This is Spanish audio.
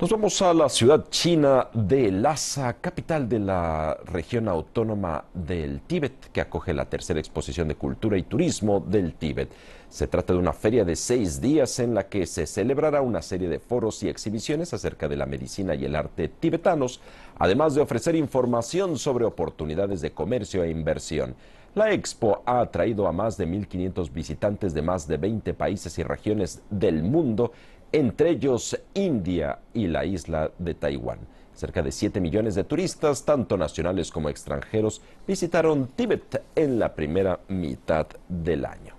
Nos vamos a la ciudad china de Lhasa, capital de la región autónoma del Tíbet, que acoge la tercera exposición de cultura y turismo del Tíbet. Se trata de una feria de seis días en la que se celebrará una serie de foros y exhibiciones acerca de la medicina y el arte tibetanos, además de ofrecer información sobre oportunidades de comercio e inversión. La expo ha atraído a más de 1.500 visitantes de más de 20 países y regiones del mundo entre ellos India y la isla de Taiwán. Cerca de 7 millones de turistas, tanto nacionales como extranjeros, visitaron Tíbet en la primera mitad del año.